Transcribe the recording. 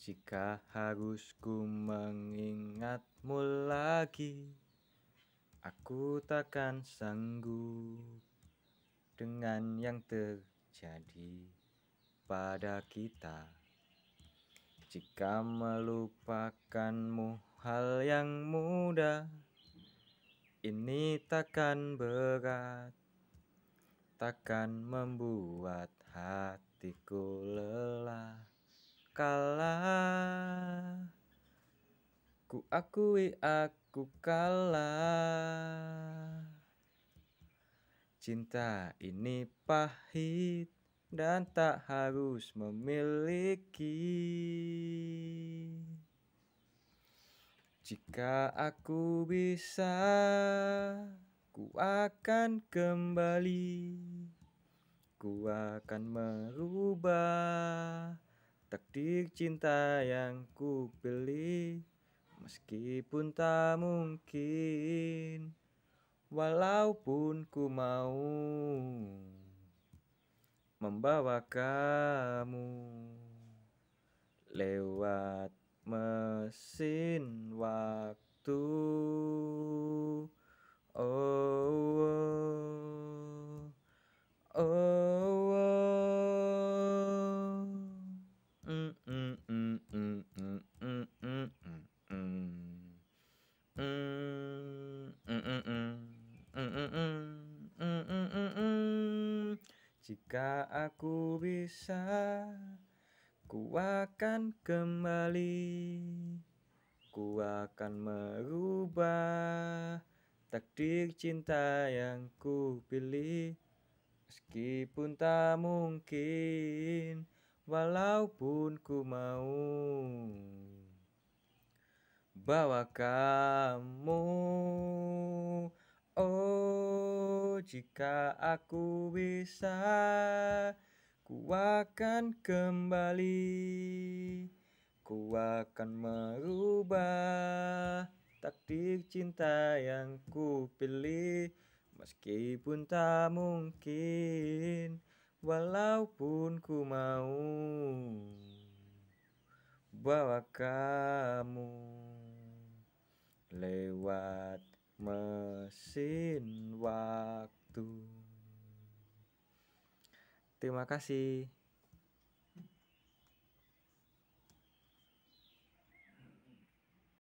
Jika harus ku mengingatmu lagi Aku takkan sanggup Dengan yang terjadi pada kita Jika melupakanmu hal yang mudah Ini takkan berat Takkan membuat hatiku lelah kalah Ku akui aku kalah Cinta ini pahit dan tak harus memiliki Jika aku bisa Ku akan kembali Ku akan merubah takdir cinta yang ku pilih meskipun tak mungkin walaupun ku mau membawa kamu lewat mesin waktu oh Jika aku bisa, ku akan kembali. Ku akan merubah takdir cinta yang ku pilih. Meskipun tak mungkin, walaupun ku mau bawa kamu jika aku bisa Ku akan kembali Ku akan merubah Takdir cinta yang ku pilih Meskipun tak mungkin Walaupun ku mau Bawa kamu itu. Terima kasih.